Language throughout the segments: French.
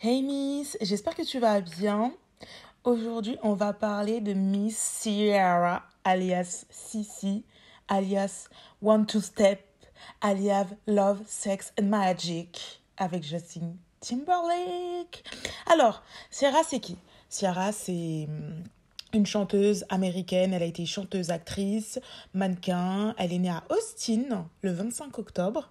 Hey Miss, j'espère que tu vas bien. Aujourd'hui, on va parler de Miss Sierra, alias Sissi, alias One Two Step, alias Love, Sex and Magic, avec Justin Timberlake. Alors, Sierra, c'est qui Sierra, c'est hum, une chanteuse américaine, elle a été chanteuse, actrice, mannequin, elle est née à Austin le 25 octobre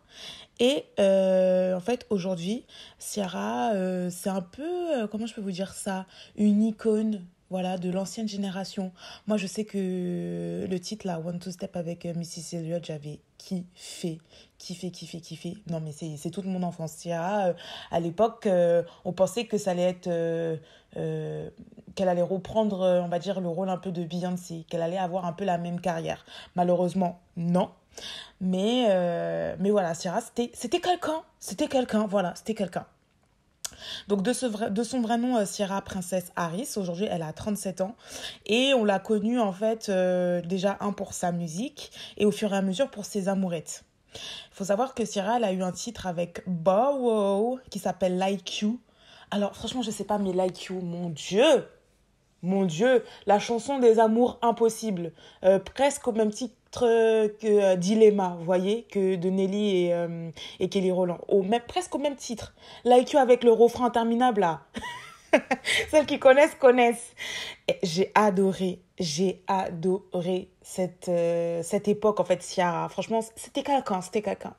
et euh, en fait aujourd'hui Ciara euh, c'est un peu, euh, comment je peux vous dire ça, une icône voilà, de l'ancienne génération. Moi, je sais que le titre, là, One Two Step avec Mrs. Elliott, j'avais kiffé, kiffé, kiffé, kiffé. Non, mais c'est toute mon enfance. Ciara. à l'époque, on pensait que ça allait être euh, qu'elle allait reprendre, euh, on va dire, le rôle un peu de Beyoncé, qu'elle allait avoir un peu la même carrière. Malheureusement, non. Mais, euh, mais voilà, Sierra, c'était quelqu'un. C'était quelqu'un, voilà, c'était quelqu'un. Donc de, ce vrai, de, son vrai nom, Sierra Princesse Harris, aujourd'hui elle a 37 ans et on l'a connue en fait déjà un pour sa musique et au fur et à mesure pour ses amourettes. Il faut savoir que Sierra elle a eu un titre avec Bow Wow qui s'appelle Like You alors franchement, je sais pas, mais Like You, mon Dieu Mon Dieu La chanson des amours impossibles. Euh, presque au même titre que euh, Dilemma, vous voyez, que de Nelly et, euh, Kelly Roland. Au même, presque au même titre. Like You avec le refrain interminable là. Celles qui connaissent, connaissent. J'ai adoré, j'ai adoré cette, cette époque en fait, Ciara. Franchement, c'était quelqu'un, c'était quelqu'un.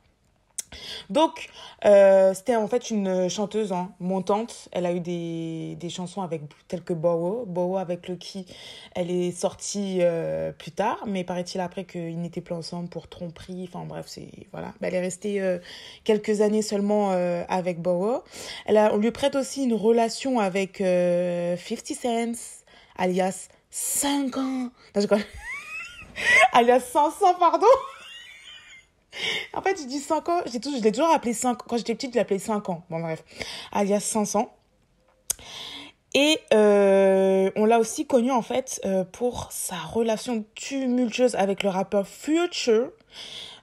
Donc, euh, c'était en fait une chanteuse hein, montante. Elle a eu des, chansons avec, telles que Bowo. Bowo avec Lucky, elle est sortie euh, plus tard, mais paraît-il après qu'ils n'étaient plus ensemble pour tromperie. Enfin bref, c'est voilà. Bah, elle est restée euh, quelques années seulement avec Bowo. Elle on lui prête aussi une relation avec 50 Cent, alias 5 ans. je alias 500, pardon. en fait, je dis 5 ans, j'ai toujours, je l'ai toujours appelé 5 Quand j'étais petite, je l'appelais 5 ans. Bon, bref, alias 500. Et euh, on l'a aussi connu en fait euh, pour sa relation tumultueuse avec le rappeur Future.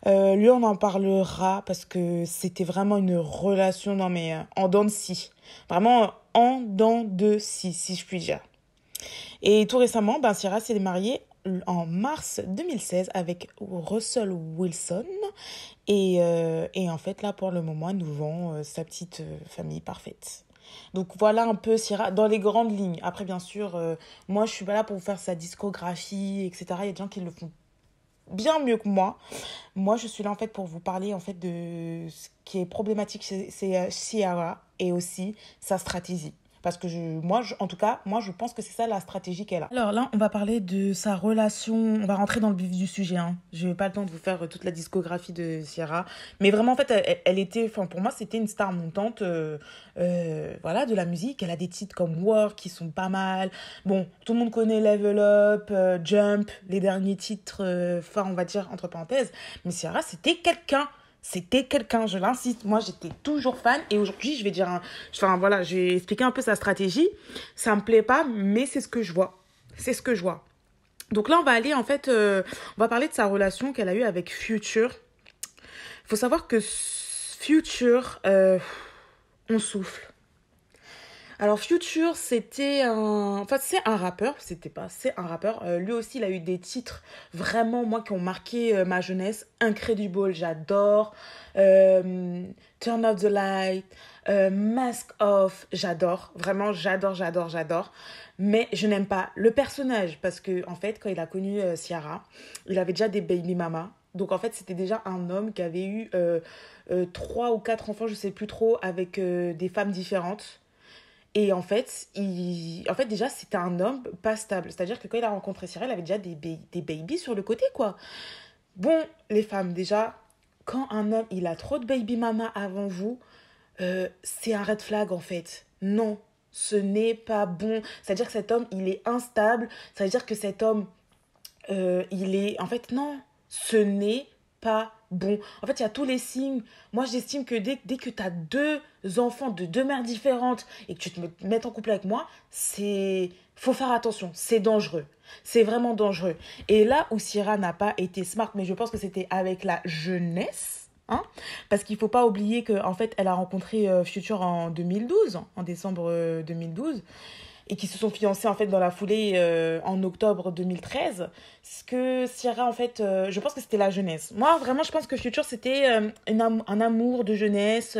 Euh, lui, on en parlera parce que c'était vraiment une relation non, mais, en dents de scie. Vraiment en dents de scie, si je puis dire. Et tout récemment, ben, Sierra s'est mariée en mars 2016 avec Russell Wilson. Et, euh, et, en fait, là, pour le moment, nous vend euh, sa petite euh, famille parfaite. Donc voilà un peu Syrah dans les grandes lignes. Après, bien sûr, moi, je suis pas là pour vous faire sa discographie, etc. Il y a des gens qui le font bien mieux que moi. Moi, je suis là en fait pour vous parler en fait de ce qui est problématique chez Sierra et aussi sa stratégie. Parce que je, moi, en tout cas, moi, je pense que c'est ça la stratégie qu'elle a. Alors là, on va parler de sa relation. On va rentrer dans le vif du sujet. Hein. Je n'ai pas le temps de vous faire euh, toute la discographie de Sierra. Mais vraiment, en fait, elle, était, enfin, pour moi, c'était une star montante euh, euh, voilà, de la musique. Elle a des titres comme War qui sont pas mal. Bon, tout le monde connaît Level Up, Jump, les derniers titres, enfin, on va dire entre parenthèses. Mais Sierra, c'était quelqu'un. C'était quelqu'un, je l'insiste. Moi, j'étais toujours fan. Et aujourd'hui, je vais dire, un... enfin voilà, j'ai expliqué expliquer un peu sa stratégie. Ça me plaît pas, mais c'est ce que je vois. C'est ce que je vois. Donc là, on va aller, en fait, euh, on va parler de sa relation qu'elle a eue avec Future. Il faut savoir que Future, euh, on souffle. Alors Future, c'était un, enfin c'est un rappeur, c'était pas, c'est un rappeur. Euh, lui aussi, il a eu des titres vraiment moi qui ont marqué euh, ma jeunesse. Incredible, j'adore. Euh, Turn off the light, Mask off, j'adore, vraiment j'adore, j'adore, j'adore. Mais je n'aime pas le personnage parce que en fait, quand il a connu Ciara, il avait déjà des baby mama. Donc en fait, c'était déjà un homme qui avait eu trois ou quatre enfants, je sais plus trop, avec des femmes différentes. Et en fait, il... en fait déjà, c'était un homme pas stable. C'est-à-dire que quand il a rencontré Cyril, il avait déjà des, babies sur le côté, quoi. Bon, les femmes, déjà, quand un homme, il a trop de baby mama avant vous, euh, c'est un red flag, en fait. Non, ce n'est pas bon. C'est-à-dire que cet homme, il est instable. cest à dire que cet homme, euh, il est... En fait, non, ce n'est pas bon. En fait, il y a tous les signes. Moi, j'estime que dès, que tu as deux enfants de deux mères différentes et que tu te mets en couple avec moi, c'est faut faire attention, c'est dangereux. C'est vraiment dangereux. Et là où Sierra n'a pas été smart, mais je pense que c'était avec la jeunesse, hein, Parce qu'il ne faut pas oublier qu'en fait, elle a rencontré euh, Future en 2012, en décembre 2012. Euh, et qui se sont fiancés en fait dans la foulée euh, en octobre 2013. Ce que Sierra en fait, euh, je pense que c'était la jeunesse. Moi vraiment, je pense que Future c'était euh, un amour de jeunesse,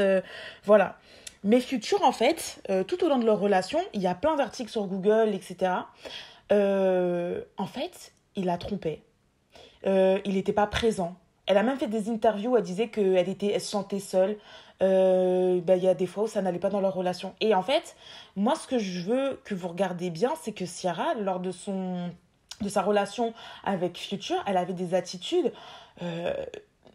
voilà. Mais Future en fait, tout au long de leur relation, il y a plein d'articles sur Google, etc. en fait, il a trompé il n'était pas présent. Elle a même fait des interviews où elle disait qu'elle était, elle se sentait seule. Euh, bah, il y a des fois où ça n'allait pas dans leur relation. Et en fait, moi, ce que je veux que vous regardez bien, c'est que Ciara, lors de son de sa relation avec Future, elle avait des attitudes. Euh,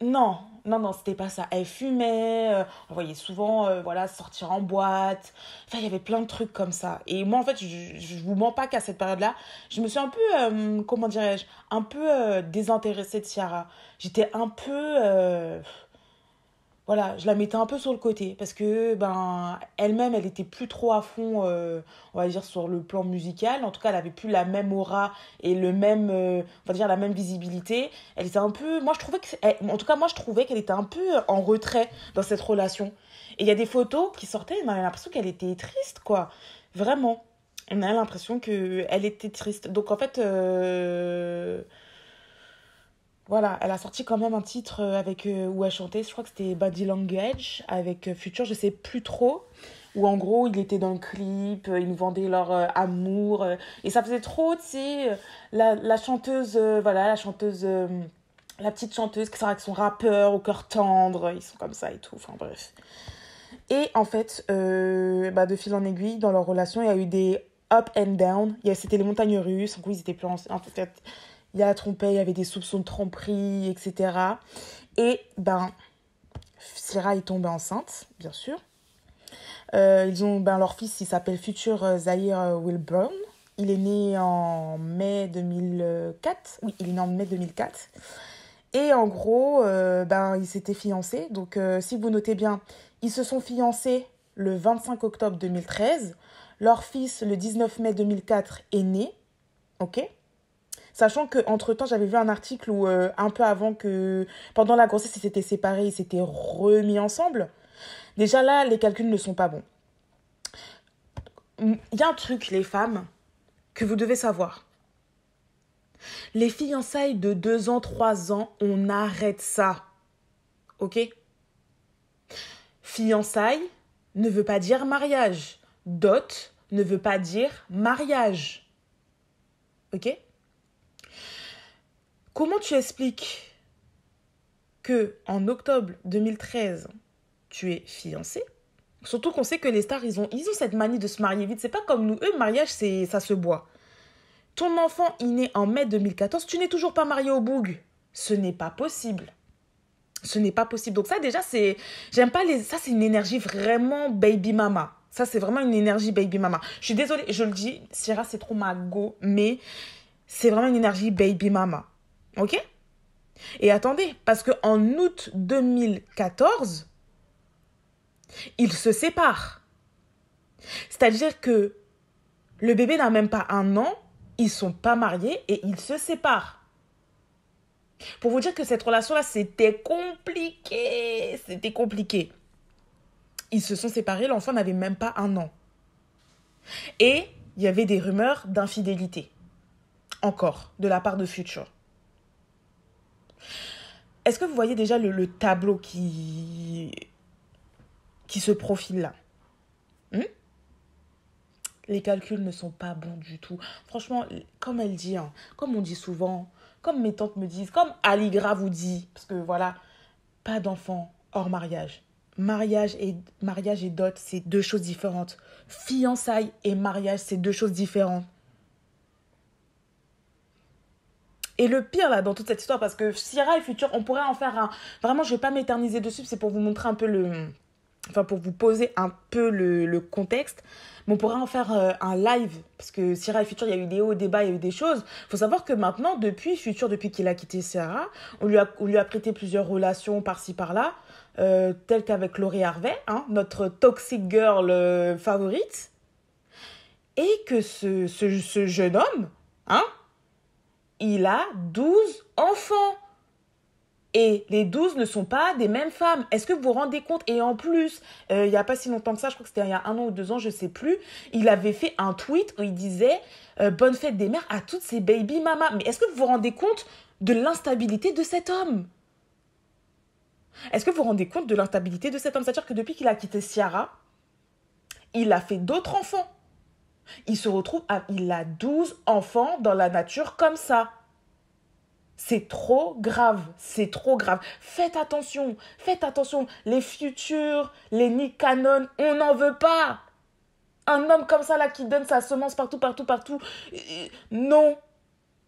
non, non, non, c'était pas ça. Elle fumait, euh, on voyait souvent euh, voilà, sortir en boîte. Enfin, il y avait plein de trucs comme ça. Et moi, en fait, je, ne vous mens pas qu'à cette période-là, je me suis un peu, comment dirais-je, un peu désintéressée de Ciara. J'étais un peu voilà, je la mettais un peu sur le côté parce que ben elle-même, elle était plus trop à fond, euh, on va dire sur le plan musical. En tout cas, elle avait plus la même aura et le même, euh, va dire la même visibilité. Elle était un peu, moi je trouvais eh, en tout cas moi je trouvais qu'elle était un peu en retrait dans cette relation. Et il y a des photos qui sortaient, on a l'impression qu'elle était triste quoi, vraiment. On a l'impression que elle était triste. Donc en fait. Euh, voilà, elle a sorti quand même un titre euh, avec euh, où elle chantait, je crois que c'était Body Language avec euh, Future, je sais plus trop. Où en gros, il était dans le clip, ils nous vendaient leur amour. et ça faisait trop, tu sais, la, chanteuse, voilà, la chanteuse la petite chanteuse qui sera avec son rappeur au cœur tendre, ils sont comme ça et tout, enfin bref. Et en fait, bah, de fil en aiguille, dans leur relation, il y a eu des up and down. C'était les montagnes russes, en gros ils étaient plus en... en fait, il a trompé, il y avait des soupçons de tromperie, etc. Et ben, Syrah est tombée enceinte, bien sûr. Euh, ils ont ben, leur fils, il s'appelle Future euh, Zahir euh, Wilburn. Il est né en mai 2004. Oui, il est né en mai 2004. Et en gros, ben, ils s'étaient fiancés. Donc, si vous notez bien, ils se sont fiancés le 25 octobre 2013. Leur fils, le 19 mai 2004, est né. OK Sachant qu'entre-temps, j'avais vu un article où, euh, un peu avant que, pendant la grossesse, ils s'étaient séparés, ils s'étaient remis ensemble. Déjà là, les calculs ne sont pas bons. Il y a un truc, les femmes, que vous devez savoir. Les fiançailles de 2 ans, 3 ans, on arrête ça. Ok Fiançailles ne veut pas dire mariage. Dot ne veut pas dire mariage. Ok Comment tu expliques que en octobre 2013, tu es fiancée Surtout qu'on sait que les stars, ils ont, ils ont cette manie de se marier vite. C'est pas comme nous. Eux, mariage, c'est ça se boit. Ton enfant, il naît en mai 2014. Tu n'es toujours pas marié au boug. Ce n'est pas possible. Ce n'est pas possible. Donc ça, déjà, c'est... J'aime pas les... Ça, c'est une énergie vraiment baby mama. Ça, c'est vraiment une énergie baby mama. Je suis désolée, je le dis, Sierra, c'est trop ma mais c'est vraiment une énergie baby mama. OK Et attendez, parce qu'en août 2014, ils se séparent. C'est-à-dire que le bébé n'a même pas un an, ils sont pas mariés et ils se séparent. Pour vous dire que cette relation-là, c'était compliqué. C'était compliqué. Ils se sont séparés, l'enfant n'avait même pas un an. Et il y avait des rumeurs d'infidélité. Encore, de la part de Future. Est-ce que vous voyez déjà le, tableau qui, qui se profile là hmm Les calculs ne sont pas bons du tout. Franchement, comme elle dit, hein, comme on dit souvent, comme mes tantes me disent, comme Aligra vous dit, parce que voilà, pas d'enfant hors mariage. Mariage et, mariage et dot, c'est deux choses différentes. Fiançailles et mariage, c'est deux choses différentes. Et le pire là dans toute cette histoire, parce que Sierra et Future, on pourrait en faire un. Vraiment, je vais pas m'éterniser dessus, c'est pour vous montrer un peu le. Enfin, pour vous poser un peu le, contexte. Mais on pourrait en faire euh, un live, parce que Sierra et Future, il y a eu des hauts, débats, il y a eu des choses. Il faut savoir que maintenant, depuis Future, depuis qu'il a quitté Sierra, on lui a, lui a prêté plusieurs relations par-ci par-là, euh, telles qu'avec Laurie Harvey, hein, notre toxic girl euh, favorite. Et que ce, ce jeune homme, hein, il a 12 enfants. Et les 12 ne sont pas des mêmes femmes. Est-ce que vous vous rendez compte Et en plus, euh, il n'y a pas si longtemps que ça, je crois que c'était il y a un an ou deux ans, je ne sais plus, il avait fait un tweet où il disait euh, Bonne fête des mères à toutes ces baby mamas. Mais est-ce que vous vous rendez compte de l'instabilité de cet homme Est-ce que vous vous rendez compte de l'instabilité de cet homme C'est-à-dire que depuis qu'il a quitté Ciara, il a fait d'autres enfants. Il se retrouve, à, il a 12 enfants dans la nature comme ça. C'est trop grave, c'est trop grave. Faites attention, faites attention. Les futurs, les Nicanon, on n'en veut pas. Un homme comme ça là qui donne sa semence partout, partout, partout. Euh, non.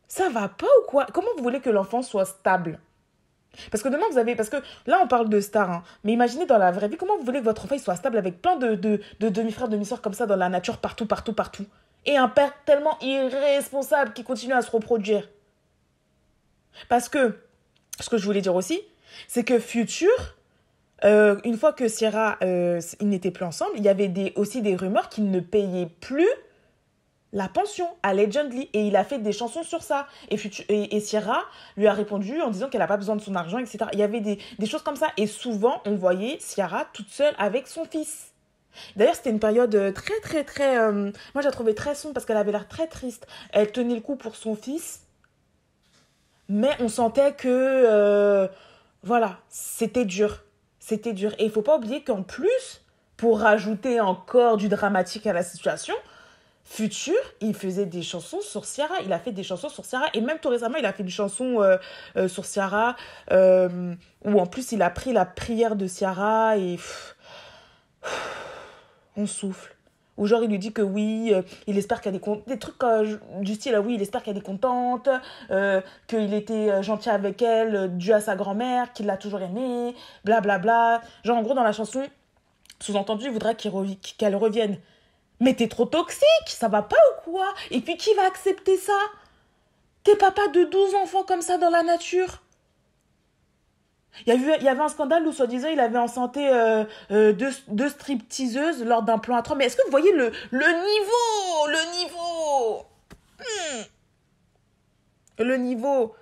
Ça va pas ou quoi Comment vous voulez que l'enfant soit stable parce que demain, vous avez. Parce que là, on parle de stars, hein. mais imaginez dans la vraie vie, comment vous voulez que votre enfant il soit stable avec plein de, de, demi-frères, demi-sœurs comme ça dans la nature, partout, partout, partout. Et un père tellement irresponsable qui continue à se reproduire. Parce que, ce que je voulais dire aussi, c'est que Futur, euh, une fois que Sierra, euh, ils n'étaient plus ensemble, il y avait des, aussi des rumeurs qu'ils ne payaient plus la pension à Legendly. et il a fait des chansons sur ça. Et, Sierra lui a répondu en disant qu'elle n'a pas besoin de son argent, etc. Il y avait des, choses comme ça. Et souvent, on voyait Sierra toute seule avec son fils. D'ailleurs, c'était une période euh, très, très, très. Euh, moi, j'ai trouvé très sombre parce qu'elle avait l'air très triste. Elle tenait le coup pour son fils. Mais on sentait que. Euh, voilà, c'était dur. C'était dur. Et il faut pas oublier qu'en plus, pour rajouter encore du dramatique à la situation, futur, il faisait des chansons sur Ciara. Il a fait des chansons sur Ciara. Et même tout récemment, il a fait une chansons euh, euh, sur Ciara. Euh, où en plus, il a pris la prière de Ciara. Et on souffle. Ou genre, il lui dit que oui, euh, il espère qu'elle est Des trucs du style, oui, il espère qu'elle est contente. qu'il était gentil avec elle, dû à sa grand-mère, qu'il l'a toujours aimée. Blablabla. Genre, en gros, dans la chanson, sous-entendu, il voudrait qu'elle revienne. Mais t'es trop toxique, ça va pas ou quoi Et puis qui va accepter ça T'es papa de 12 enfants comme ça dans la nature il y, avait, y un scandale où, soi-disant, il avait en santé euh, euh, deux, stripteaseuses lors d'un plan à trois. Mais est-ce que vous voyez le, niveau Le niveau hmm. Le niveau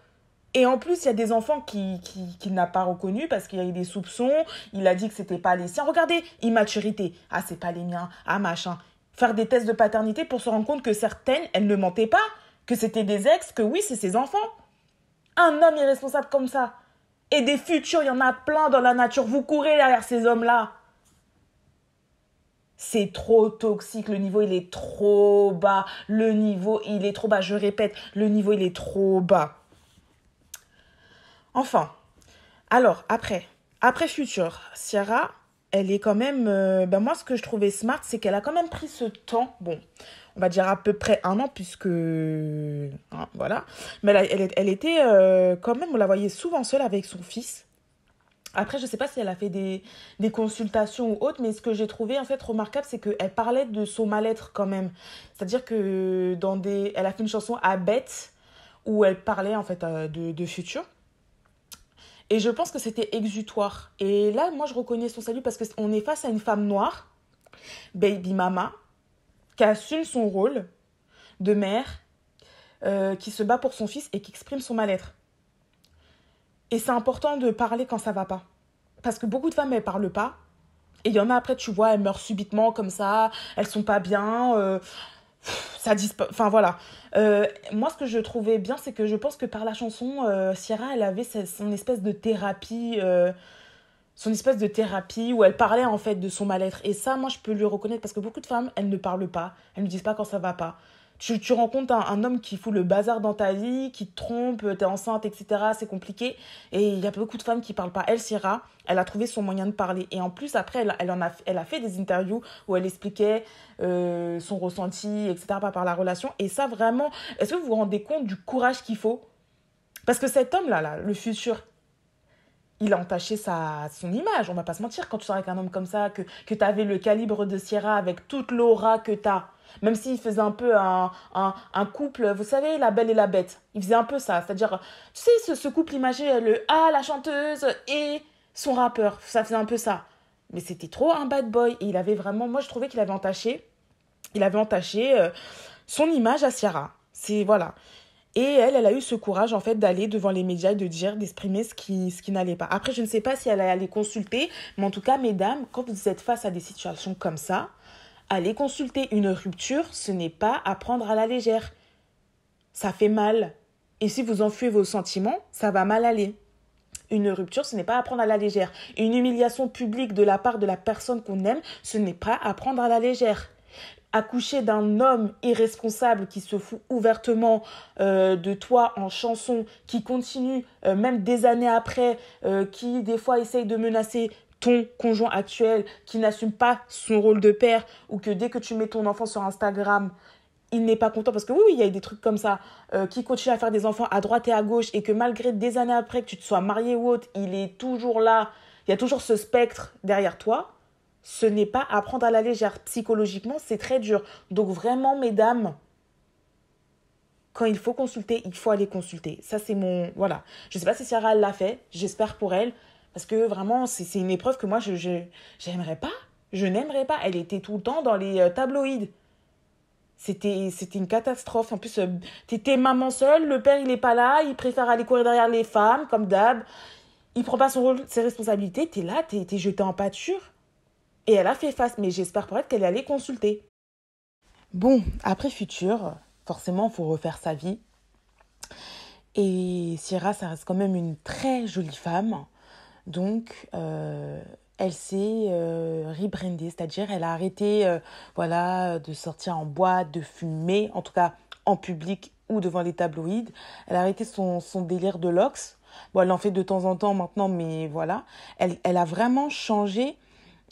et en plus, il y a des enfants qui, qui, n'a pas reconnu parce qu'il y a eu des soupçons. Il a dit que c'était pas les siens. Regardez, immaturité. Ah, c'est pas les miens. Ah, machin faire des tests de paternité pour se rendre compte que certaines, elles ne mentaient pas, que c'était des ex, que oui, c'est ses enfants. Un homme irresponsable comme ça. Et des futurs, il y en a plein dans la nature. Vous courez derrière ces hommes-là. C'est trop toxique, le niveau il est trop bas, le niveau il est trop bas, je répète, le niveau il est trop bas. Enfin, alors après, après Future, Sierra, elle est quand même. Euh, ben moi, ce que je trouvais smart, c'est qu'elle a quand même pris ce temps. Bon, on va dire à peu près un an, puisque. Hein, voilà. Mais elle, elle, était euh, quand même, on la voyait souvent seule avec son fils. Après, je ne sais pas si elle a fait des, consultations ou autre, mais ce que j'ai trouvé en fait remarquable, c'est qu'elle parlait de son mal-être quand même. C'est-à-dire que dans des. Elle a fait une chanson à Bête où elle parlait en fait euh, de, de futur. Et je pense que c'était exutoire. Et là, moi, je reconnais son salut parce qu'on est face à une femme noire, baby mama, qui assume son rôle de mère, euh, qui se bat pour son fils et qui exprime son mal-être. Et c'est important de parler quand ça va pas. Parce que beaucoup de femmes, elles parlent pas. Et il y en a après, tu vois, elles meurent subitement comme ça, elles sont pas bien. Euh, ça Enfin voilà. Euh, moi, ce que je trouvais bien, c'est que je pense que par la chanson, euh, Sierra, elle avait son espèce de thérapie. Euh, son espèce de thérapie où elle parlait en fait de son mal-être. Et ça, moi, je peux lui reconnaître parce que beaucoup de femmes, elles ne parlent pas. Elles ne disent pas quand ça va pas tu, tu rencontres un, un, homme qui fout le bazar dans ta vie, qui te trompe, t'es enceinte, etc. C'est compliqué. Et il y a beaucoup de femmes qui parlent pas. Elle, Sierra, elle a trouvé son moyen de parler. Et en plus, après, elle, elle en a, elle a fait des interviews où elle expliquait euh, son ressenti, etc. par par la relation. Et ça, vraiment, est-ce que vous vous rendez compte du courage qu'il faut Parce que cet homme-là, là, le futur, il a entaché sa, son image. On va pas se mentir, quand tu sors avec un homme comme ça, que, que tu avais le calibre de Sierra avec toute l'aura que tu as même s'il faisait un peu un, un, couple, vous savez, la belle et la bête. Il faisait un peu ça. C'est-à-dire, tu sais, ce, couple imagé, le A, la chanteuse et son rappeur. Ça faisait un peu ça. Mais c'était trop un bad boy. Et il avait vraiment, moi je trouvais qu'il avait entaché, il avait entaché euh, son image à Ciara. C'est, voilà. Et elle, elle a eu ce courage en fait d'aller devant les médias et de dire, d'exprimer ce qui, ce qui n'allait pas. Après, je ne sais pas si elle allait consulter, mais en tout cas, mesdames, quand vous êtes face à des situations comme ça, Allez consulter une rupture, ce n'est pas à prendre à la légère. Ça fait mal. Et si vous enfuyez vos sentiments, ça va mal aller. Une rupture, ce n'est pas à prendre à la légère. Une humiliation publique de la part de la personne qu'on aime, ce n'est pas à prendre à la légère. Accoucher d'un homme irresponsable qui se fout ouvertement euh, de toi en chanson, qui continue euh, même des années après, euh, qui des fois essaye de menacer ton conjoint actuel qui n'assume pas son rôle de père ou que dès que tu mets ton enfant sur Instagram, il n'est pas content parce que oui, il y a des trucs comme ça euh, qui continuent à faire des enfants à droite et à gauche et que malgré des années après que tu te sois marié ou autre, il est toujours là, il y a toujours ce spectre derrière toi. Ce n'est pas apprendre à la légère. Psychologiquement, c'est très dur. Donc vraiment, mesdames, quand il faut consulter, il faut aller consulter. Ça, c'est mon... Voilà. Je ne sais pas si Sarah l'a fait. J'espère pour elle. Parce que vraiment, c'est une épreuve que moi, je j'aimerais pas. Je n'aimerais pas. Elle était tout le temps dans les euh, tabloïds. C'était c'était une catastrophe. En plus, euh, t'étais maman seule, le père, il n'est pas là, il préfère aller courir derrière les femmes, comme d'hab. Il prend pas son rôle, ses responsabilités, t'es là, t'es es jeté en pâture. Et elle a fait face, mais j'espère pour être qu'elle allait allée consulter. Bon, après Futur, forcément, il faut refaire sa vie. Et Sierra, ça reste quand même une très jolie femme. Donc, euh, elle s'est euh, rebrandée, c'est-à-dire elle a arrêté euh, voilà, de sortir en boîte, de fumer, en tout cas en public ou devant les tabloïds. Elle a arrêté son, délire de l'ox. Bon, elle en fait de temps en temps maintenant, mais voilà. Elle, a vraiment changé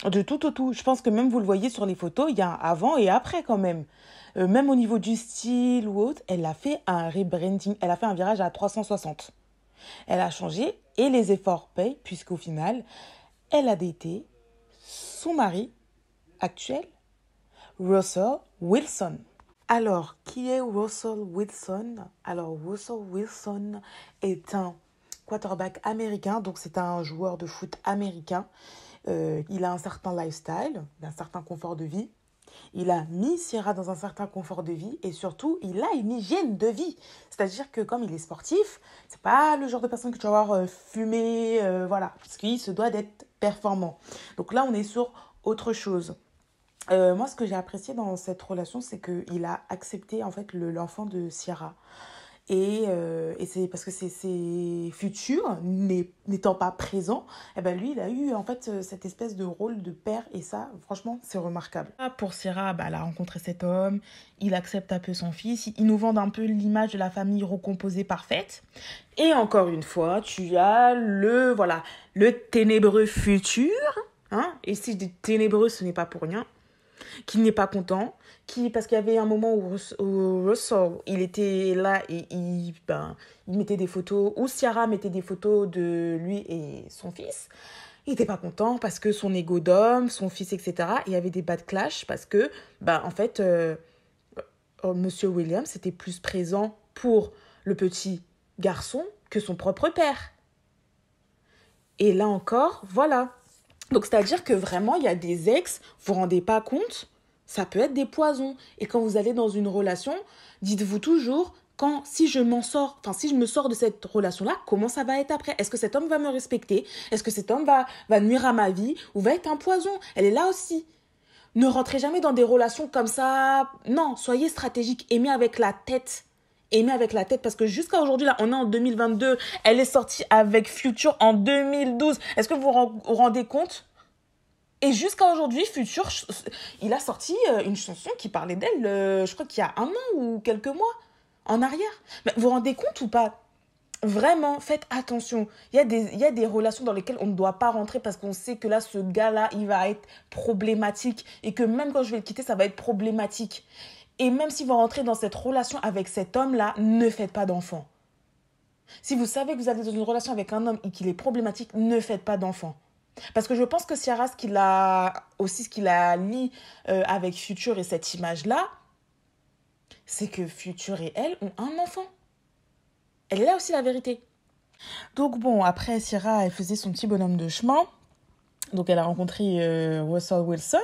de tout au tout. Je pense que même vous le voyez sur les photos, il y a avant et après quand même. même au niveau du style ou autre, elle a fait un rebranding, elle a fait un virage à 360. Elle a changé et les efforts payent puisqu'au final, elle a daté son mari actuel, Russell Wilson. Alors, qui est Russell Wilson Alors, Russell Wilson est un quarterback américain, donc c'est un joueur de foot américain. Euh, il a un certain lifestyle, un certain confort de vie il a mis Sierra dans un certain confort de vie et surtout, il a une hygiène de vie. C'est-à-dire que comme il est sportif, c'est pas le genre de personne que tu vas voir euh, fumer, euh, voilà, parce qu'il se doit d'être performant. Donc là, on est sur autre chose. Euh, moi, ce que j'ai apprécié dans cette relation, c'est qu'il a accepté en fait l'enfant de Sierra. Euh, et, c'est parce que ses, futurs, n'étant pas présent, et eh ben lui, il a eu en fait euh, cette espèce de rôle de père. Et ça, franchement, c'est remarquable. Ah, pour Syrah, elle a rencontré cet homme. Il accepte un peu son fils. Il nous vend un peu l'image de la famille recomposée parfaite. Et encore une fois, tu as le, voilà, le ténébreux futur. Hein et si je dis ténébreux, ce n'est pas pour rien qui n'est pas content, qui parce qu'il y avait un moment où, Russell, il était là et il, ben, il mettait des photos, ou Ciara mettait des photos de lui et son fils. Il n'était pas content parce que son ego d'homme, son fils, etc. Il y avait des bas de clash parce que, ben, en fait, euh, euh, Monsieur Williams était plus présent pour le petit garçon que son propre père. Et là encore, voilà, donc, c'est-à-dire que vraiment, il y a des ex, vous vous rendez pas compte, ça peut être des poisons. Et quand vous allez dans une relation, dites-vous toujours, quand si je m'en sors, enfin si je me sors de cette relation-là, comment ça va être après Est-ce que cet homme va me respecter Est-ce que cet homme va, va nuire à ma vie ou va être un poison Elle est là aussi. Ne rentrez jamais dans des relations comme ça. Non, soyez stratégique, aimez avec la tête aimé avec la tête parce que jusqu'à aujourd'hui là on est en 2022 elle est sortie avec Future en 2012 est-ce que vous vous rendez compte et jusqu'à aujourd'hui Future il a sorti euh, une chanson qui parlait d'elle euh, je crois qu'il y a un an ou quelques mois en arrière mais vous vous rendez compte ou pas Vraiment, faites attention. Il y, a il y a des relations dans lesquelles on ne doit pas rentrer parce qu'on sait que là, ce gars-là, il va être problématique. Et que même quand je vais le quitter, ça va être problématique. Et même si vous rentrez dans cette relation avec cet homme-là, ne faites pas d'enfant. Si vous savez que vous êtes dans une relation avec un homme et qu'il est problématique, ne faites pas d'enfant. Parce que je pense que Sierra ce qu'il a aussi, ce qu'il a lié euh, avec Future et cette image-là, c'est que Future et elle ont un enfant. Elle est là aussi la vérité. Donc bon, après Sierra, elle faisait son petit bonhomme de chemin. Donc elle a rencontré euh, Russell Wilson,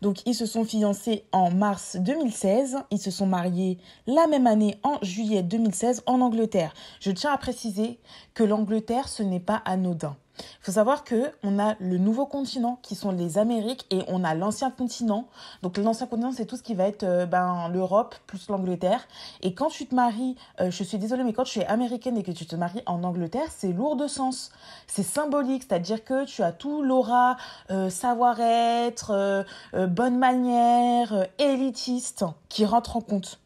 donc ils se sont fiancés en mars 2016, ils se sont mariés la même année en juillet 2016 en Angleterre. Je tiens à préciser que l'Angleterre, ce n'est pas anodin. Il faut savoir que on a le nouveau continent qui sont les Amériques et on a l'ancien continent. Donc l'ancien continent c'est tout ce qui va être euh, ben, l'Europe plus l'Angleterre. Et quand tu te maries, euh, je suis désolée mais quand tu es américaine et que tu te maries en Angleterre, c'est lourd de sens. C'est symbolique, c'est-à-dire que tu as tout l'aura euh, savoir-être, bonne manière, élitiste qui rentre en compte.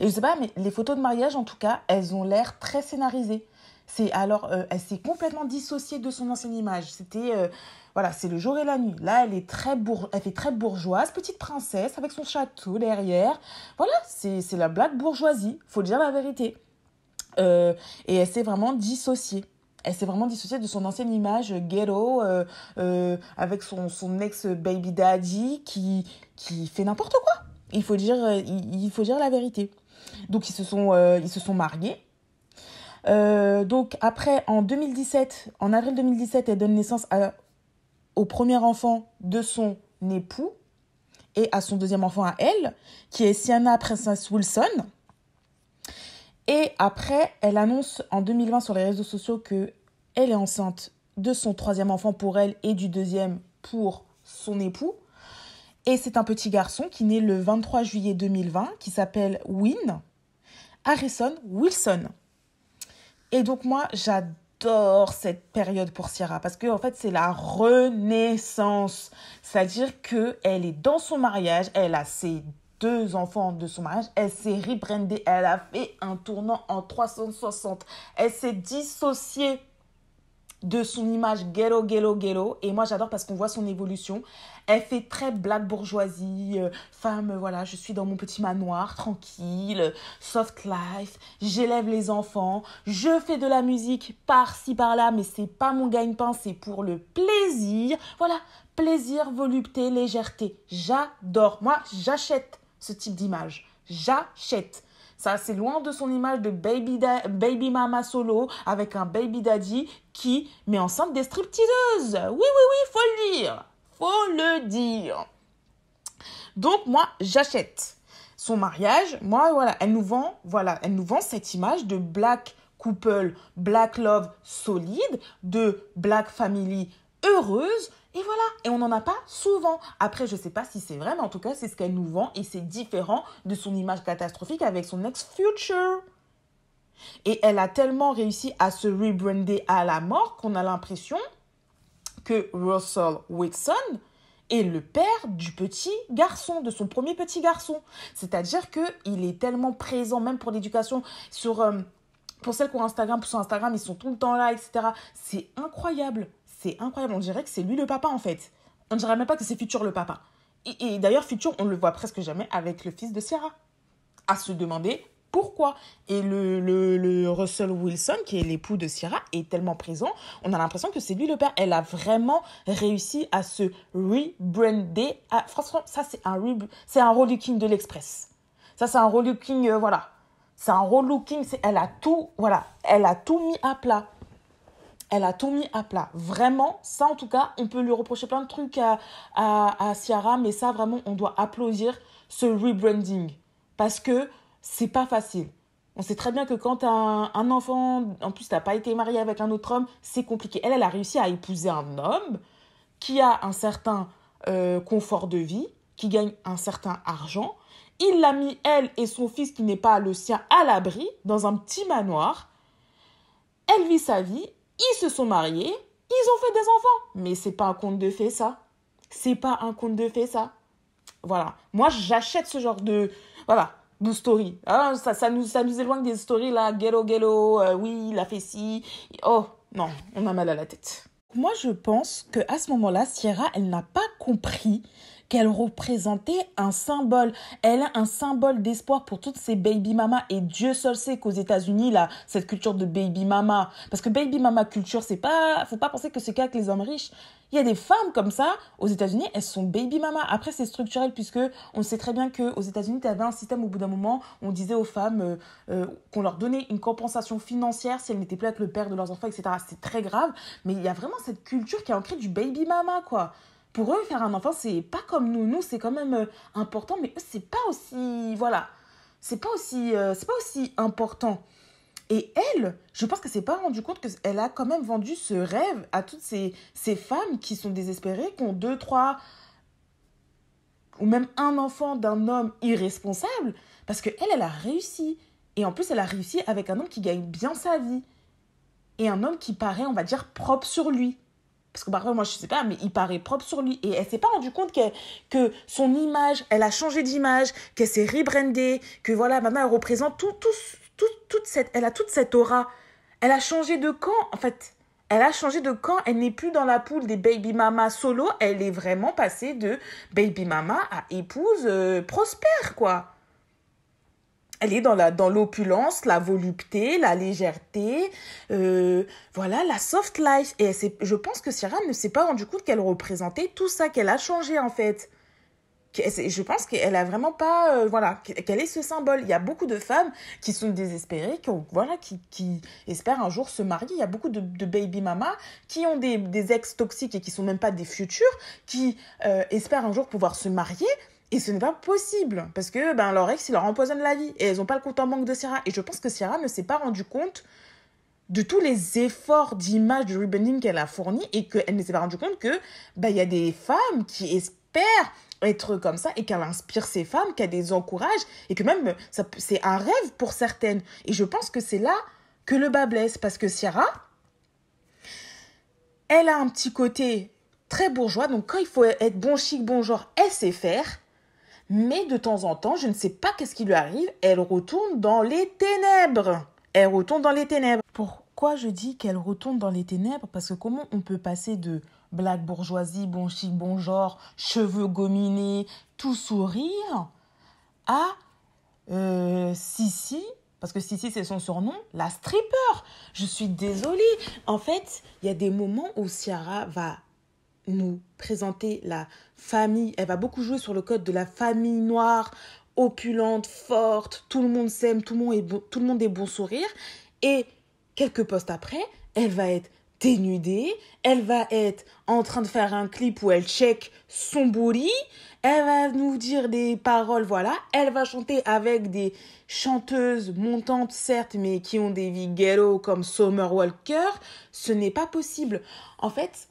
Et je sais pas, mais les photos de mariage, en tout cas, elles ont l'air très scénarisées. C'est alors, euh, elle s'est complètement dissociée de son ancienne image. C'était, euh, voilà, c'est le jour et la nuit. Là, elle est très elle fait très bourgeoise, petite princesse avec son château derrière. Voilà, c'est la blague bourgeoisie. Faut dire la vérité. Euh, et elle s'est vraiment dissociée. Elle s'est vraiment dissociée de son ancienne image ghetto avec son, son ex baby daddy qui qui fait n'importe quoi. Il faut dire il faut dire la vérité. Donc ils se sont ils se sont mariés euh, donc après, en 2017, en avril 2017, elle donne naissance au premier enfant de son époux et à son deuxième enfant à elle, qui est Sienna Princess Wilson. Et après, elle annonce en 2020 sur les réseaux sociaux que elle est enceinte de son troisième enfant pour elle et du deuxième pour son époux. Et c'est un petit garçon qui naît le 23 juillet 2020, qui s'appelle Wynne Harrison Wilson. Et donc moi, j'adore cette période pour Sierra parce que en fait, c'est la renaissance. C'est-à-dire que elle est dans son mariage, elle a ses deux enfants de son mariage, elle s'est rebrandée, elle a fait un tournant en 360, elle s'est dissociée de son image ghetto, ghetto, ghetto. Et moi, j'adore parce qu'on voit son évolution. Elle fait très black bourgeoisie, euh, femme, euh, voilà, je suis dans mon petit manoir, tranquille, soft life, j'élève les enfants, je fais de la musique par-ci, par-là, mais c'est pas mon gagne-pain, c'est pour le plaisir. Voilà, plaisir, volupté, légèreté. J'adore. Moi, j'achète ce type d'image. J'achète. Ça, c'est loin de son image de baby, baby mama solo avec un baby daddy qui met enceinte des stripteaseuses. Oui, oui, oui, faut le dire. Faut le dire. Donc, moi, j'achète son mariage. Moi, voilà, elle nous vend, voilà, elle nous vend cette image de black couple, black love solide, de black family heureuse, et voilà, et on n'en a pas souvent. Après, je ne sais pas si c'est vrai, mais en tout cas, c'est ce qu'elle nous vend et c'est différent de son image catastrophique avec son ex-future. Et elle a tellement réussi à se rebrander à la mort qu'on a l'impression que Russell Wilson est le père du petit garçon, de son premier petit garçon. C'est-à-dire qu'il est tellement présent, même pour l'éducation, sur... Euh, pour celles qui ont Instagram, son Instagram, ils sont tout le temps là, etc. C'est incroyable. C'est incroyable, on dirait que c'est lui le papa en fait. On dirait même pas que c'est Futur le papa. Et, d'ailleurs, Futur, on le voit presque jamais avec le fils de Sierra. À se demander pourquoi. Et le, Russell Wilson, qui est l'époux de Sierra, est tellement présent, on a l'impression que c'est lui le père. Elle a vraiment réussi à se rebrander. À... Ah, franchement, ça, c'est un, c'est un relooking de l'Express. Ça, c'est un relooking, euh, voilà. C'est un relooking. Elle a tout, voilà. Elle a tout mis à plat elle a tout mis à plat. Vraiment, ça en tout cas, on peut lui reprocher plein de trucs à, à, Ciara, mais ça vraiment, on doit applaudir ce rebranding. Parce que c'est pas facile. On sait très bien que quand un, enfant, en plus, n'a pas été marié avec un autre homme, c'est compliqué. Elle, elle a réussi à épouser un homme qui a un certain euh, confort de vie, qui gagne un certain argent. Il l'a mis, elle et son fils, qui n'est pas le sien, à l'abri, dans un petit manoir. Elle vit sa vie, ils se sont mariés, ils ont fait des enfants. Mais c'est pas un conte de fées, ça. C'est pas un conte de fées, ça. Voilà. Moi, j'achète ce genre de. Voilà. De story. Ah, ça, nous, ça nous éloigne des stories là. Ghetto, ghetto. Euh, oui, la fessie. Oh, non, on a mal à la tête. Moi, je pense que à ce moment-là, Sierra, elle n'a pas compris qu'elle représentait un symbole. Elle a un symbole d'espoir pour toutes ces baby mamas. Et Dieu seul sait qu'aux États-Unis, là, cette culture de baby mama, parce que baby mama culture, c'est pas, faut pas penser que c'est qu'avec les hommes riches. Il y a des femmes comme ça aux États-Unis, elles sont baby mama. Après, c'est structurel puisque on sait très bien que aux États-Unis, tu avais un système au bout d'un moment, on disait aux femmes euh, euh, qu'on leur donnait une compensation financière si elles n'étaient plus avec le père de leurs enfants, etc. C'est très grave, mais il y a vraiment cette culture qui a ancré du baby mama, quoi pour eux, faire un enfant, c'est pas comme nous. Nous, c'est quand même euh, important, mais eux, c'est pas aussi. Voilà. C'est pas aussi, euh, c'est pas aussi important. Et elle, je pense qu'elle s'est pas rendue compte qu'elle a quand même vendu ce rêve à toutes ces, ces femmes qui sont désespérées, qui ont deux, trois ou même un enfant d'un homme irresponsable, parce que elle, elle a réussi. Et en plus, elle a réussi avec un homme qui gagne bien sa vie. Et un homme qui paraît, on va dire, propre sur lui parce que parfois moi je sais pas mais il paraît propre sur lui et elle s'est pas rendue compte que que son image elle a changé d'image qu'elle s'est rebrandée que voilà maintenant elle représente tout, tout, tout, toute cette elle a toute cette aura elle a changé de camp en fait elle a changé de camp elle n'est plus dans la poule des baby mama solo elle est vraiment passée de baby mama à épouse euh, prospère quoi elle est dans dans l'opulence, la volupté, la légèreté, euh, voilà la soft life. Et je pense que Sierra ne s'est pas rendu compte qu'elle représentait tout ça, qu'elle a changé en fait. Je pense qu'elle a vraiment pas, euh, voilà, quel est ce symbole. Il y a beaucoup de femmes qui sont désespérées, qui, voilà, qui, espèrent un jour se marier. Il y a beaucoup de, baby mamas qui ont des, ex toxiques et qui sont même pas des futurs, qui euh, espèrent un jour pouvoir se marier, et ce n'est pas possible parce que ben, leur ex, il leur empoisonne la vie et elles n'ont pas le compte en banque de Sierra. Et je pense que Sierra ne s'est pas rendu compte de tous les efforts d'image de rebranding qu'elle a fourni et qu'elle ne s'est pas rendue compte que ben, il y a des femmes qui espèrent être comme ça et qu'elle inspire ces femmes, qu'elle les encourage et que même c'est un rêve pour certaines. Et je pense que c'est là que le bas blesse parce que Sierra, elle a un petit côté très bourgeois, donc quand il faut être bon chic, bon genre, elle sait faire. Mais de temps en temps, je ne sais pas qu'est-ce qui lui arrive, elle retourne dans les ténèbres. Elle retourne dans les ténèbres. Pourquoi je dis qu'elle retourne dans les ténèbres Parce que comment on peut passer de blague bourgeoisie, bon chic, bon genre, cheveux gominés, tout sourire, à euh, Sissi, parce que Sissi c'est son surnom, la stripper. Je suis désolée. En fait, il y a des moments où Ciara va nous présenter la famille. Elle va beaucoup jouer sur le code de la famille noire, opulente, forte, tout le monde s'aime, tout, le monde est bon, tout le monde est sourire. Et quelques postes après, elle va être dénudée, elle va être en train de faire un clip où elle check son booty, elle va nous dire des paroles, voilà, elle va chanter avec des chanteuses montantes certes, mais qui ont des vies comme Summer Walker, ce n'est pas possible. En fait,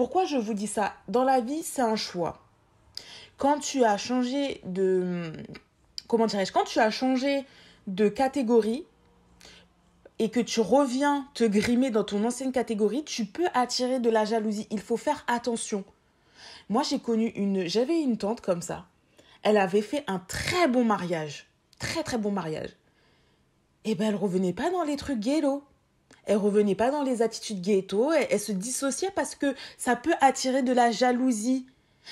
pourquoi je vous dis ça Dans la vie, c'est un choix. Quand tu as changé de... Comment dirais-je Quand tu as changé de catégorie et que tu reviens te grimer dans ton ancienne catégorie, tu peux attirer de la jalousie. Il faut faire attention. Moi, j'ai connu une... J'avais une tante comme ça. Elle avait fait un très bon mariage. Très, très bon mariage. Et eh ben, elle revenait pas dans les trucs ghetto. Elle revenait pas dans les attitudes ghetto, elle, se dissociait parce que ça peut attirer de la jalousie.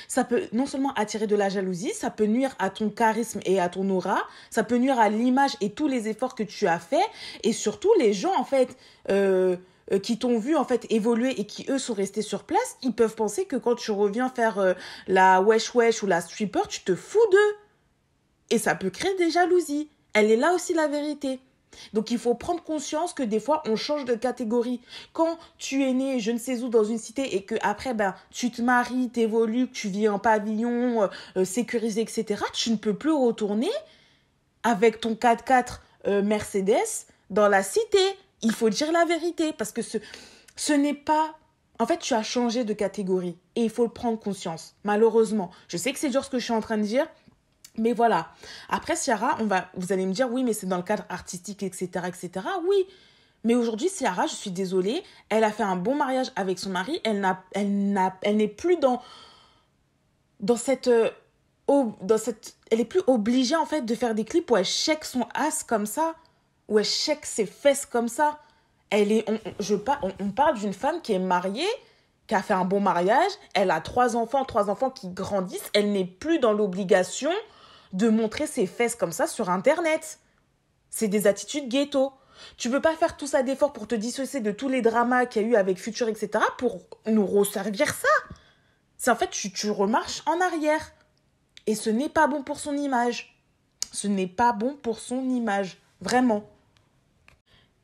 Ça peut non seulement attirer de la jalousie, ça peut nuire à ton charisme et à ton aura, ça peut nuire à l'image et tous les efforts que tu as faits, et surtout les gens en fait euh, euh, qui t'ont vu en fait évoluer et qui eux sont restés sur place, ils peuvent penser que quand tu reviens faire euh, la wesh wesh ou la stripper, tu te fous d'eux. Et ça peut créer des jalousies. Elle est là aussi la vérité. Donc il faut prendre conscience que des fois on change de catégorie. Quand tu es né je ne sais où dans une cité et que après ben tu te maries, t'évolues, tu vis en pavillon euh, euh, sécurisé etc. Tu ne peux plus retourner avec ton 4x4 euh, Mercedes dans la cité. Il faut dire la vérité parce que ce ce n'est pas en fait, tu as changé de catégorie et il faut le prendre conscience. Malheureusement, je sais que c'est dur ce que je suis en train de dire, mais voilà. Après, Ciara, on va, vous allez me dire, oui, mais c'est dans le cadre artistique, etc., etc. Oui. Mais aujourd'hui, Ciara, je suis désolée, elle a fait un bon mariage avec son mari. Elle n'a, elle n'a, elle n'est plus dans, dans cette, euh, dans cette, elle est plus obligée en fait de faire des clips où elle check son as comme ça, où elle check ses fesses comme ça. Elle est, je on parle d'une femme qui est mariée, qui a fait un bon mariage. Elle a trois enfants, trois enfants qui grandissent. Elle n'est plus dans l'obligation de montrer ses fesses comme ça sur Internet. C'est des attitudes ghetto. Tu veux pas faire tout ça d'efforts pour te dissocier de tous les dramas qu'il y a eu avec Future, etc., pour nous resservir ça. C'est en fait, tu, tu remarches en arrière. Et ce n'est pas bon pour son image. Ce n'est pas bon pour son image. Vraiment.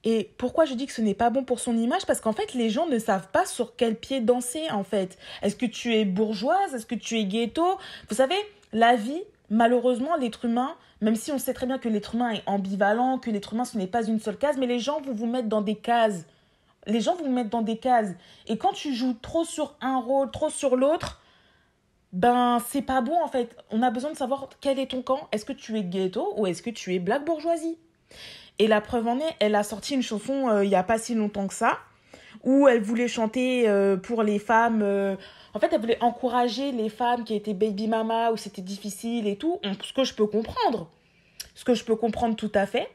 Et pourquoi je dis que ce n'est pas bon pour son image Parce qu'en fait, les gens ne savent pas sur quel pied danser, en fait. Est-ce que tu es bourgeoise Est-ce que tu es ghetto Vous savez, la vie, malheureusement, l'être humain, même si on sait très bien que l'être humain est ambivalent, que l'être humain, ce n'est pas une seule case, mais les gens vont vous mettre dans des cases. Les gens vont vous mettre dans des cases. Et quand tu joues trop sur un rôle, trop sur l'autre, ben, c'est pas bon en fait. On a besoin de savoir quel est ton camp. Est-ce que tu es ghetto ou est-ce que tu es black bourgeoisie Et la preuve en est, elle a sorti une chanson euh, il n'y a pas si longtemps que ça où elle voulait chanter euh, pour les femmes. Euh, en fait, elle voulait encourager les femmes qui étaient baby mama, ou c'était difficile et tout. Ce que je peux comprendre. Ce que je peux comprendre tout à fait.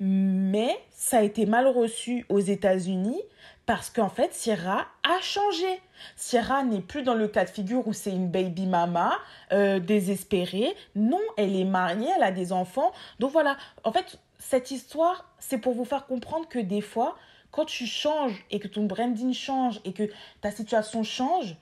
Mais ça a été mal reçu aux États-Unis parce qu'en fait, Sierra a changé. Sierra n'est plus dans le cas de figure où c'est une baby mama euh, désespérée. Non, elle est mariée, elle a des enfants. Donc voilà, en fait, cette histoire, c'est pour vous faire comprendre que des fois, quand tu changes et que ton branding change et que ta situation change,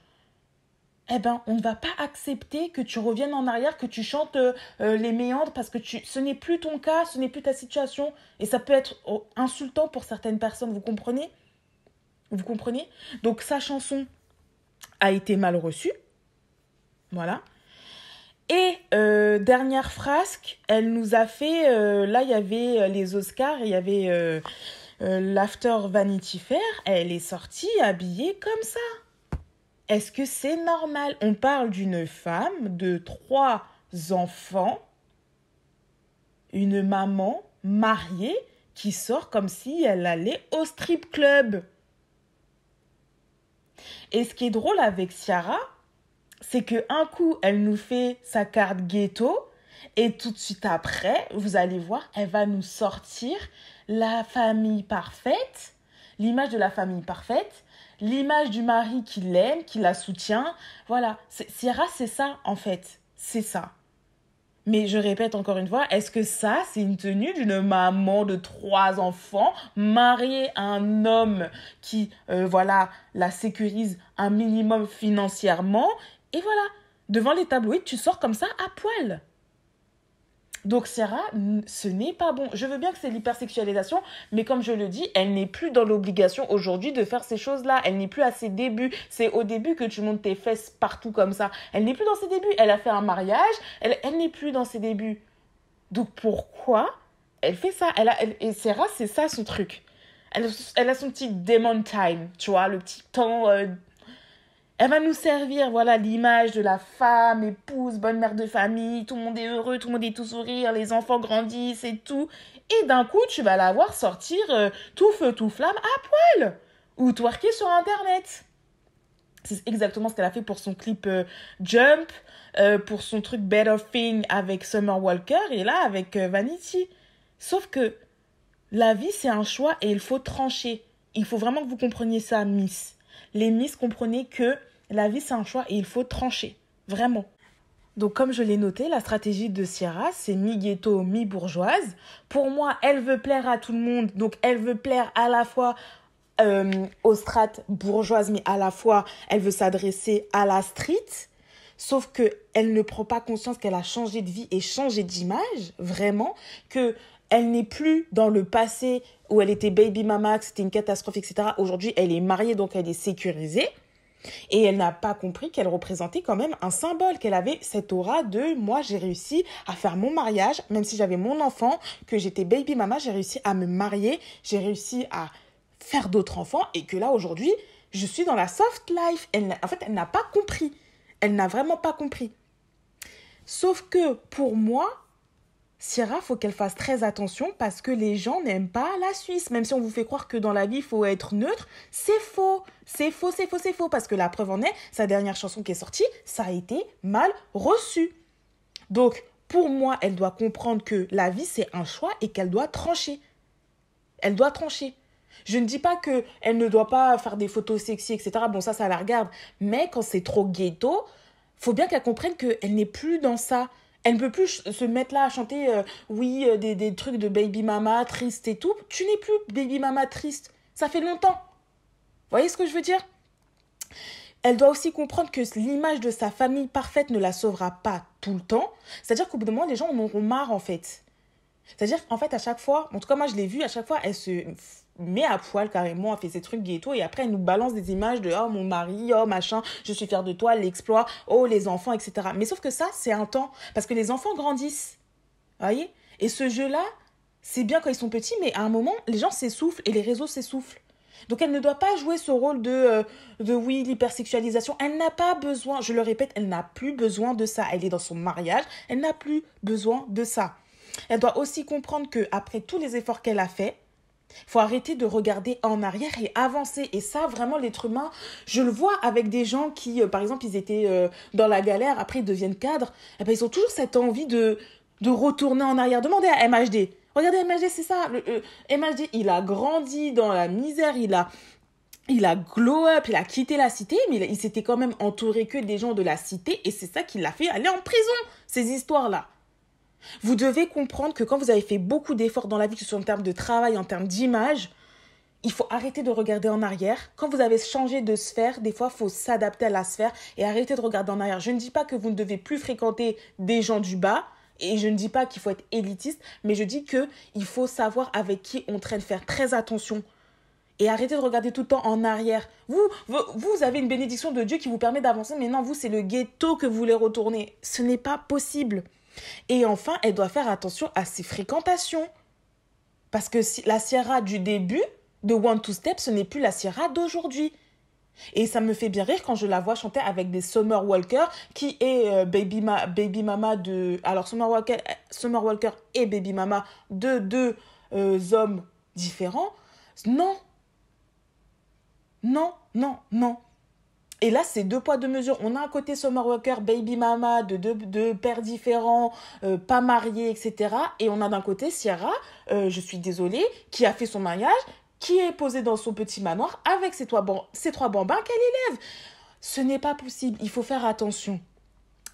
eh ben, on ne va pas accepter que tu reviennes en arrière, que tu chantes euh, euh, les méandres parce que tu, ce n'est plus ton cas, ce n'est plus ta situation. Et ça peut être oh, insultant pour certaines personnes, vous comprenez Vous comprenez Donc, sa chanson a été mal reçue. Voilà. Et euh, dernière frasque, elle nous a fait. là, il y avait les Oscars, il y avait euh, l'after Vanity Fair, elle est sortie habillée comme ça. Est-ce que c'est normal On parle d'une femme de trois enfants, une maman mariée qui sort comme si elle allait au strip club. Et ce qui est drôle avec Ciara, c'est que un coup, elle nous fait sa carte ghetto, et tout de suite après, vous allez voir, elle va nous sortir la famille parfaite, l'image de la famille parfaite, l'image du mari qui l'aime, qui la soutient. Voilà, Sierra, c'est ça en fait, c'est ça. Mais je répète encore une fois, est-ce que ça, c'est une tenue d'une maman de trois enfants mariée à un homme qui, euh, voilà, la sécurise un minimum financièrement Et voilà, devant les tabloïds, tu sors comme ça à poil. Donc Sarah, ce n'est pas bon. Je veux bien que c'est l'hypersexualisation, mais comme je le dis, elle n'est plus dans l'obligation aujourd'hui de faire ces choses-là. Elle n'est plus à ses débuts. C'est au début que tu montes tes fesses partout comme ça. Elle n'est plus dans ses débuts. Elle a fait un mariage. Elle, n'est plus dans ses débuts. Donc pourquoi elle fait ça elle, a, Et Sarah, c'est ça son truc. Elle, a son petit demon time, tu vois, le petit temps... Euh, elle va nous servir, voilà, l'image de la femme, épouse, bonne mère de famille, tout le monde est heureux, tout le monde est tout sourire, les enfants grandissent et tout. Et d'un coup, tu vas la voir sortir euh, tout feu, tout flamme à poil ou twerker sur Internet. C'est exactement ce qu'elle a fait pour son clip euh, Jump, euh, pour son truc Better Thing avec Summer Walker et là avec Vanity. Sauf que la vie, c'est un choix et il faut trancher. Il faut vraiment que vous compreniez ça, Miss les Miss comprenaient que la vie, c'est un choix et il faut trancher, vraiment. Donc, comme je l'ai noté, la stratégie de Sierra, c'est mi-ghetto, mi-bourgeoise. Pour moi, elle veut plaire à tout le monde, donc elle veut plaire à la fois euh, aux strates bourgeoises, mais à la fois, elle veut s'adresser à la street. Sauf que elle ne prend pas conscience qu'elle a changé de vie et changé d'image, vraiment, que elle n'est plus dans le passé où elle était baby mama, que c'était une catastrophe, etc. Aujourd'hui, elle est mariée, donc elle est sécurisée. Et elle n'a pas compris qu'elle représentait quand même un symbole, qu'elle avait cette aura de moi j'ai réussi à faire mon mariage, même si j'avais mon enfant, que j'étais baby mama, j'ai réussi à me marier, j'ai réussi à faire d'autres enfants et que là aujourd'hui je suis dans la soft life. en fait, elle n'a pas compris. Elle n'a vraiment pas compris. Sauf que pour moi, il faut qu'elle fasse très attention parce que les gens n'aiment pas la Suisse. Même si on vous fait croire que dans la vie, il faut être neutre, c'est faux. C'est faux, c'est faux, c'est faux. Parce que la preuve en est, sa dernière chanson qui est sortie, ça a été mal reçu. Donc, pour moi, elle doit comprendre que la vie, c'est un choix et qu'elle doit trancher. Elle doit trancher. Je ne dis pas que elle ne doit pas faire des photos sexy, etc. Bon, ça, ça la regarde. Mais quand c'est trop ghetto, faut bien qu'elle comprenne qu'elle n'est plus dans ça elle ne peut plus se mettre là à chanter euh, oui euh, des, trucs de baby mama triste et tout. Tu n'es plus baby mama triste. Ça fait longtemps. Vous voyez ce que je veux dire Elle doit aussi comprendre que l'image de sa famille parfaite ne la sauvera pas tout le temps. C'est-à-dire qu'au bout d'un moment, les gens en auront marre en fait. C'est-à-dire qu'en fait, à chaque fois, en tout cas moi je l'ai vu, à chaque fois, elle se met à poil carrément, a fait ses trucs et tout, et après elle nous balance des images de oh mon mari, oh machin, je suis fière de toi, l'exploit, oh les enfants, etc. Mais sauf que ça, c'est un temps, parce que les enfants grandissent, voyez Et ce jeu-là, c'est bien quand ils sont petits, mais à un moment, les gens s'essoufflent et les réseaux s'essoufflent. Donc elle ne doit pas jouer ce rôle de, euh, de oui, l'hypersexualisation. Elle n'a pas besoin, je le répète, elle n'a plus besoin de ça. Elle est dans son mariage, elle n'a plus besoin de ça. Elle doit aussi comprendre que après tous les efforts qu'elle a faits, il faut arrêter de regarder en arrière et avancer. Et ça, vraiment, l'être humain, je le vois avec des gens qui, euh, par exemple, ils étaient euh, dans la galère, après ils deviennent cadres. Et eh ben, ils ont toujours cette envie de, de retourner en arrière. Demandez à MHD. Regardez, MHD, c'est ça. Euh, MHD, il a grandi dans la misère, il a, il a glow up, il a quitté la cité, mais il, il s'était quand même entouré que des gens de la cité, et c'est ça qui l'a fait aller en prison, ces histoires-là. Vous devez comprendre que quand vous avez fait beaucoup d'efforts dans la vie, que ce soit en termes de travail, en termes d'image, il faut arrêter de regarder en arrière. Quand vous avez changé de sphère, des fois, il faut s'adapter à la sphère et arrêter de regarder en arrière. Je ne dis pas que vous ne devez plus fréquenter des gens du bas. Et je ne dis pas qu'il faut être élitiste, mais je dis que il faut savoir avec qui on traîne, faire très attention et arrêter de regarder tout le temps en arrière. Vous, vous, vous avez une bénédiction de Dieu qui vous permet d'avancer, mais non, vous, c'est le ghetto que vous voulez retourner. Ce n'est pas possible. Et enfin, elle doit faire attention à ses fréquentations. Parce que si, la Sierra du début de One Two Step, ce n'est plus la Sierra d'aujourd'hui. Et ça me fait bien rire quand je la vois chanter avec des Summer Walker, qui est euh, Baby, Ma, Baby Mama de. Alors, Summer Walker, Summer Walker et Baby Mama, de deux euh, hommes différents. Non! Non, non, non. Et là, c'est deux poids, deux mesures. On a un côté Summer Walker, Baby Mama, de deux, pères différents, euh, pas mariés, etc. Et on a d'un côté Sierra, euh, je suis désolée, qui a fait son mariage, qui est posée dans son petit manoir avec ses, ses trois bambins qu'elle élève. Ce n'est pas possible. Il faut faire attention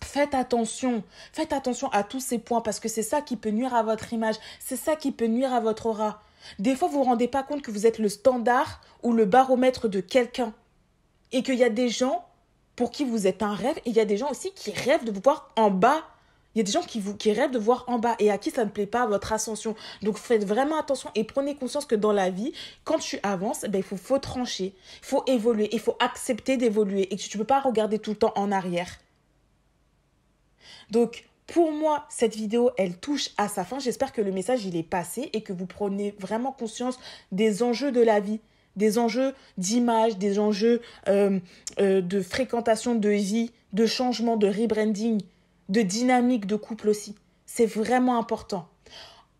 faites attention. Faites attention à tous ces points parce que c'est ça qui peut nuire à votre image. C'est ça qui peut nuire à votre aura. Des fois, vous ne vous rendez pas compte que vous êtes le standard ou le baromètre de quelqu'un et qu'il y a des gens pour qui vous êtes un rêve et il y a des gens aussi qui rêvent de vous voir en bas. Il y a des gens qui, vous, rêvent de vous voir en bas et à qui ça ne plaît pas votre ascension. Donc faites vraiment attention et prenez conscience que dans la vie, quand tu avances, ben, il faut, trancher, il faut évoluer, il faut accepter d'évoluer et que tu ne peux pas regarder tout le temps en arrière. Donc, pour moi, cette vidéo, elle touche à sa fin. J'espère que le message, il est passé et que vous prenez vraiment conscience des enjeux de la vie des enjeux d'image, des enjeux euh, euh, de fréquentation de vie, de changement, de rebranding, de dynamique de couple aussi. C'est vraiment important.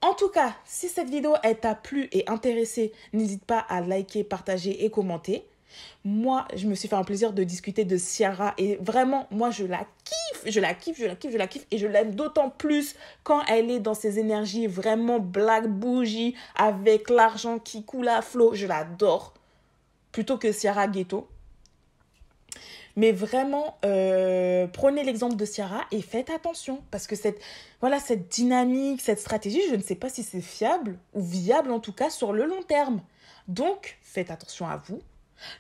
En tout cas, si cette vidéo t'a plu et intéressée, n'hésite pas à liker, partager et commenter. Moi, je me suis fait un plaisir de discuter de Ciara et vraiment, moi, je la kiffe, je la kiffe, je la kiffe, je la kiffe et je l'aime d'autant plus quand elle est dans ses énergies vraiment black bougie avec l'argent qui coule à flot. Je l'adore plutôt que Ciara Ghetto. Mais vraiment, euh, prenez l'exemple de Ciara et faites attention parce que cette, voilà, cette dynamique, cette stratégie, je ne sais pas si c'est fiable ou viable en tout cas sur le long terme. Donc, faites attention à vous,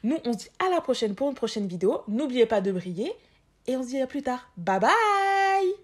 nous, on se dit à la prochaine pour une prochaine vidéo. N'oubliez pas de briller et on se dit à plus tard. Bye bye